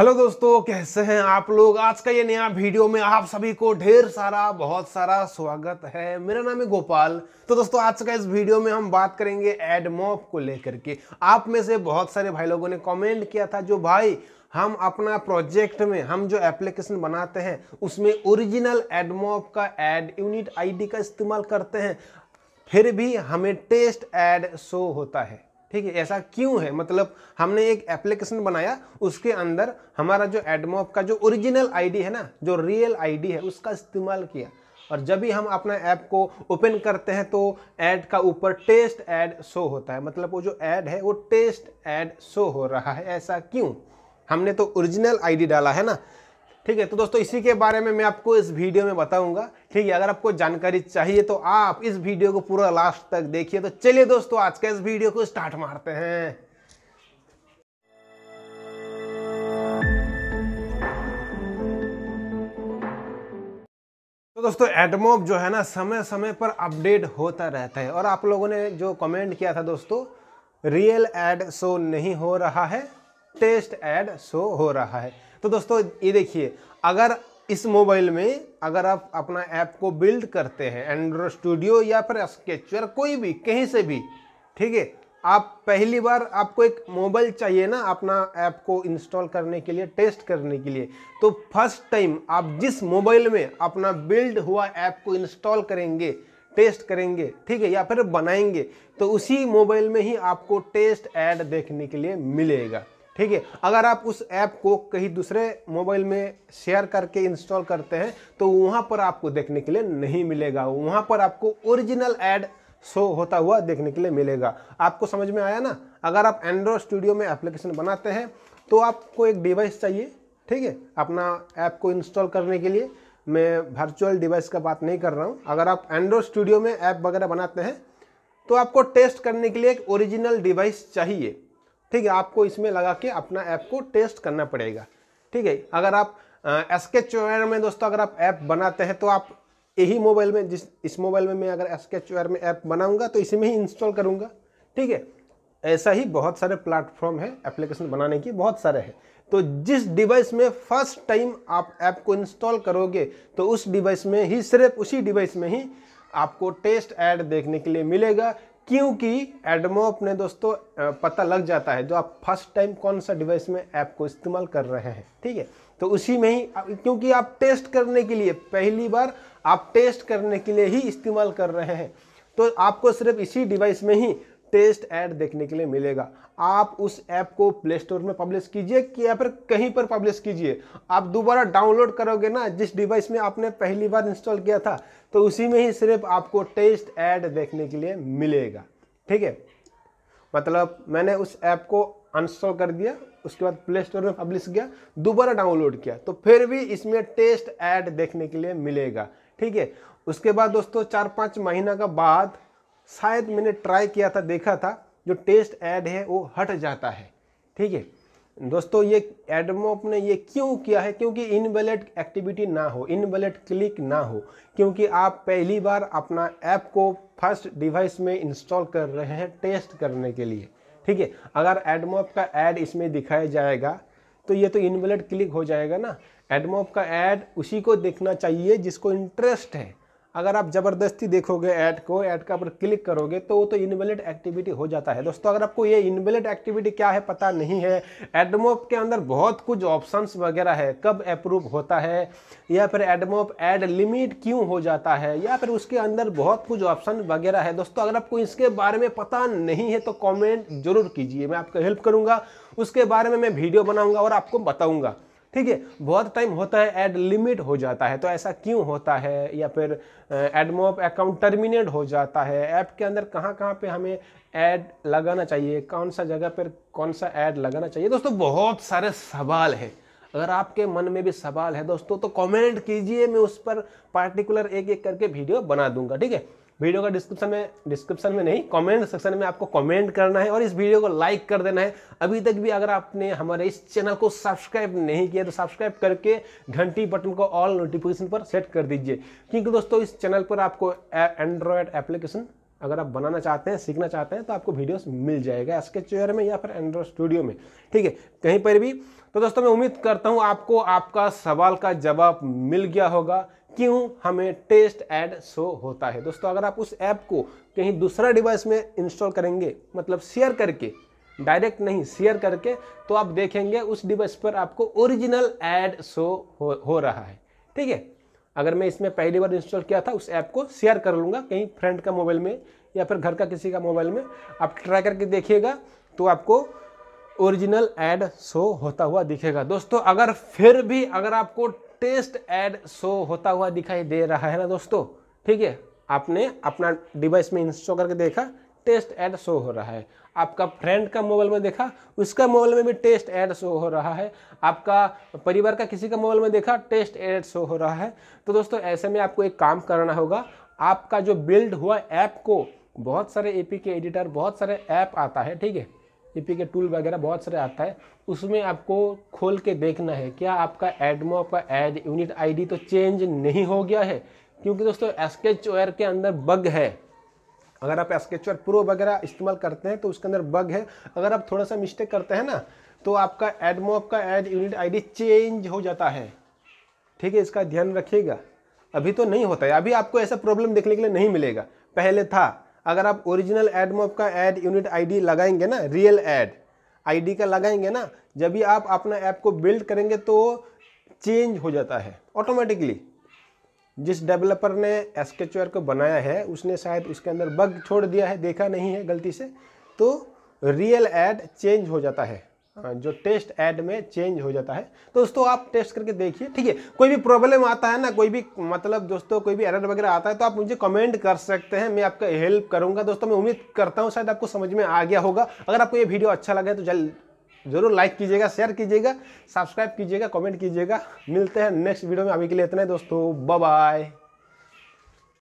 hello दोस्तों कैसे हैं आप लोग आज का ये नया वीडियो में आप सभी को ढेर सारा बहुत सारा स्वागत है मेरा नाम है गोपाल तो दोस्तों आज का इस वीडियो में हम बात करेंगे एडमॉप को लेकर के आप में से बहुत सारे भाई लोगों ने कमेंट किया था जो भाई हम अपना प्रोजेक्ट में हम जो एप्लीकेशन बनाते हैं उसमें ओरिजिनल एडमॉप का एड यूनिट आई का इस्तेमाल करते हैं फिर भी हमें टेस्ट एड शो होता है ठीक है ऐसा क्यों है मतलब हमने एक एप्लीकेशन बनाया उसके अंदर हमारा जो एडमॉप का जो ओरिजिनल आईडी है ना जो रियल आईडी है उसका इस्तेमाल किया और जब भी हम अपना ऐप को ओपन करते हैं तो ऐड का ऊपर टेस्ट ऐड शो होता है मतलब वो जो ऐड है वो टेस्ट ऐड शो हो रहा है ऐसा क्यों हमने तो ओरिजिनल आईडी डाला है ना ठीक है तो दोस्तों इसी के बारे में मैं आपको इस वीडियो में बताऊंगा ठीक है अगर आपको जानकारी चाहिए तो आप इस वीडियो को पूरा लास्ट तक देखिए तो चलिए दोस्तों आज का इस वीडियो को स्टार्ट मारते हैं तो दोस्तों एडमोब जो है ना समय समय पर अपडेट होता रहता है और आप लोगों ने जो कमेंट किया था दोस्तों रियल एड शो नहीं हो रहा है टेस्ट एड शो हो रहा है तो दोस्तों ये देखिए अगर इस मोबाइल में अगर आप अपना ऐप को बिल्ड करते हैं एंड्रॉयड स्टूडियो या फिर स्केचर कोई भी कहीं से भी ठीक है आप पहली बार आपको एक मोबाइल चाहिए ना अपना ऐप को इंस्टॉल करने के लिए टेस्ट करने के लिए तो फर्स्ट टाइम आप जिस मोबाइल में अपना बिल्ड हुआ ऐप को इंस्टॉल करेंगे टेस्ट करेंगे ठीक है या फिर बनाएंगे तो उसी मोबाइल में ही आपको टेस्ट ऐड देखने के लिए मिलेगा ठीक है अगर आप उस ऐप को कहीं दूसरे मोबाइल में शेयर करके इंस्टॉल करते हैं तो वहाँ पर आपको देखने के लिए नहीं मिलेगा वहाँ पर आपको ओरिजिनल ऐड शो होता हुआ देखने के लिए मिलेगा आपको समझ में आया ना अगर आप एंड्रॉयड स्टूडियो में एप्लीकेशन बनाते हैं तो आपको एक डिवाइस चाहिए ठीक है अपना ऐप को इंस्टॉल करने के लिए मैं वर्चुअल डिवाइस का बात नहीं कर रहा हूँ अगर आप एंड्रॉयड स्टूडियो में ऐप वगैरह बनाते हैं तो आपको टेस्ट करने के लिए एक ओरिजिनल डिवाइस चाहिए ठीक है आपको इसमें लगा के अपना ऐप को टेस्ट करना पड़ेगा ठीक है अगर आप एस के में दोस्तों अगर आप ऐप बनाते हैं तो आप यही मोबाइल में जिस इस मोबाइल में मैं अगर एस के में ऐप बनाऊंगा तो इसी में ही इंस्टॉल करूंगा ठीक है ऐसा ही बहुत सारे प्लेटफॉर्म है एप्लीकेशन बनाने की बहुत सारे हैं तो जिस डिवाइस में फर्स्ट टाइम आप ऐप को इंस्टॉल करोगे तो उस डिवाइस में ही सिर्फ उसी डिवाइस में ही आपको टेस्ट ऐड देखने के लिए मिलेगा क्योंकि एडमो अपने दोस्तों पता लग जाता है जो आप फर्स्ट टाइम कौन सा डिवाइस में ऐप को इस्तेमाल कर रहे हैं ठीक है तो उसी में ही क्योंकि आप टेस्ट करने के लिए पहली बार आप टेस्ट करने के लिए ही इस्तेमाल कर रहे हैं तो आपको सिर्फ इसी डिवाइस में ही टेस्ट ऐड देखने के लिए मिलेगा आप उस ऐप को प्ले स्टोर में पब्लिश कीजिए कि या फिर कहीं पर पब्लिश कीजिए आप दोबारा डाउनलोड करोगे ना जिस डिवाइस में आपने पहली बार इंस्टॉल किया था तो उसी में ही सिर्फ आपको टेस्ट ऐड देखने के लिए मिलेगा ठीक है मतलब मैंने उस ऐप को अनस्टॉल कर दिया उसके बाद प्ले स्टोर में पब्लिश किया दोबारा डाउनलोड किया तो फिर भी इसमें टेस्ट ऐड देखने के लिए मिलेगा ठीक है उसके बाद दोस्तों चार पाँच महीना का बाद शायद मैंने ट्राई किया था देखा था जो टेस्ट ऐड है वो हट जाता है ठीक है दोस्तों ये एडमोप ने ये क्यों किया है क्योंकि इनवैलिड एक्टिविटी ना हो इनवैलिड क्लिक ना हो क्योंकि आप पहली बार अपना ऐप को फर्स्ट डिवाइस में इंस्टॉल कर रहे हैं टेस्ट करने के लिए ठीक है अगर एडमोप का ऐड इसमें दिखाया जाएगा तो ये तो इनवैलिड क्लिक हो जाएगा ना एडमोप का ऐड उसी को देखना चाहिए जिसको इंटरेस्ट है अगर आप ज़बरदस्ती देखोगे ऐड को ऐड का ऊपर क्लिक करोगे तो वो तो इनवेलिड एक्टिविटी हो जाता है दोस्तों अगर आपको ये इनवेलिड एक्टिविटी क्या है पता नहीं है एडमोप के अंदर बहुत कुछ ऑप्शंस वगैरह है कब अप्रूव होता है या फिर एडमोप एड लिमिट क्यों हो जाता है या फिर उसके अंदर बहुत कुछ ऑप्शन वगैरह है दोस्तों अगर आपको इसके बारे में पता नहीं है तो कॉमेंट जरूर कीजिए मैं आपको हेल्प करूँगा उसके बारे में मैं वीडियो बनाऊँगा और आपको बताऊँगा ठीक है बहुत टाइम होता है एड लिमिट हो जाता है तो ऐसा क्यों होता है या फिर एडमोप अकाउंट टर्मिनेट हो जाता है ऐप के अंदर कहाँ कहाँ पे हमें ऐड लगाना चाहिए कौन सा जगह पर कौन सा ऐड लगाना चाहिए दोस्तों बहुत सारे सवाल है अगर आपके मन में भी सवाल है दोस्तों तो कमेंट कीजिए मैं उस पर पार्टिकुलर एक एक करके वीडियो बना दूंगा ठीक है वीडियो का डिस्क्रिप्शन में डिस्क्रिप्शन में नहीं कमेंट सेक्शन में आपको कमेंट करना है और इस वीडियो को लाइक कर देना है अभी तक भी अगर आपने हमारे इस चैनल को सब्सक्राइब नहीं किया तो सब्सक्राइब करके घंटी बटन को ऑल नोटिफिकेशन पर सेट कर दीजिए क्योंकि दोस्तों इस चैनल पर आपको एंड्रॉयड एप्लीकेशन अगर आप बनाना चाहते हैं सीखना चाहते हैं तो आपको वीडियोस मिल जाएगा इसके चेयर में या फिर एंड्रॉयड स्टूडियो में ठीक है कहीं पर भी तो दोस्तों मैं उम्मीद करता हूँ आपको आपका सवाल का जवाब मिल गया होगा क्यों हमें टेस्ट ऐड शो होता है दोस्तों अगर आप उस ऐप को कहीं दूसरा डिवाइस में इंस्टॉल करेंगे मतलब शेयर करके डायरेक्ट नहीं शेयर करके तो आप देखेंगे उस डिवाइस पर आपको ओरिजिनल ऐड शो हो, हो रहा है ठीक है अगर मैं इसमें पहली बार इंस्टॉल किया था उस ऐप को शेयर कर लूँगा कहीं फ्रेंड का मोबाइल में या फिर घर का किसी का मोबाइल में आप ट्राई करके देखिएगा तो आपको ओरिजिनल ऐड शो होता हुआ दिखेगा दोस्तों अगर फिर भी अगर आपको टेस्ट एड शो होता हुआ दिखाई दे रहा है ना दोस्तों ठीक है आपने अपना डिवाइस में इंस्टॉल करके देखा टेस्ट एड शो हो रहा है आपका फ्रेंड का मोबाइल में देखा उसका मोबाइल में भी टेस्ट एड शो हो रहा है आपका परिवार का किसी का मोबाइल में देखा टेस्ट एड शो हो रहा है तो दोस्तों ऐसे में आपको एक काम करना होगा आपका जो बिल्ड हुआ ऐप को बहुत सारे ए के एडिटर बहुत सारे ऐप आता है ठीक है ईपी e के टूल वगैरह बहुत सारे आता है उसमें आपको खोल के देखना है क्या आपका एडमो का एड यूनिट आईडी तो चेंज नहीं हो गया है क्योंकि दोस्तों स्केच के अंदर बग है अगर आप स्केच प्रो वगैरह इस्तेमाल करते हैं तो उसके अंदर बग है अगर आप थोड़ा सा मिस्टेक करते हैं ना तो आपका एडमो का एड यूनिट आई चेंज हो जाता है ठीक है इसका ध्यान रखिएगा अभी तो नहीं होता है अभी आपको ऐसा प्रॉब्लम देखने के लिए नहीं मिलेगा पहले था अगर आप ओरिजिनल एड मॉप का एड यूनिट आईडी लगाएंगे ना रियल एड आईडी का लगाएंगे ना जब भी आप अपना ऐप को बिल्ड करेंगे तो चेंज हो जाता है ऑटोमेटिकली जिस डेवलपर ने एस को बनाया है उसने शायद उसके अंदर बग छोड़ दिया है देखा नहीं है गलती से तो रियल ऐड चेंज हो जाता है हाँ, जो टेस्ट ऐड में चेंज हो जाता है तो दोस्तों आप टेस्ट करके देखिए ठीक है कोई भी प्रॉब्लम आता है ना कोई भी मतलब दोस्तों कोई भी एरर वगैरह आता है तो आप मुझे कमेंट कर सकते हैं मैं आपका हेल्प करूंगा दोस्तों मैं उम्मीद करता हूँ शायद आपको समझ में आ गया होगा अगर आपको ये वीडियो अच्छा लगा तो जल्द जरूर लाइक कीजिएगा शेयर कीजिएगा सब्सक्राइब कीजिएगा कॉमेंट कीजिएगा मिलते हैं नेक्स्ट वीडियो में अभी के लिए इतना है दोस्तों बाय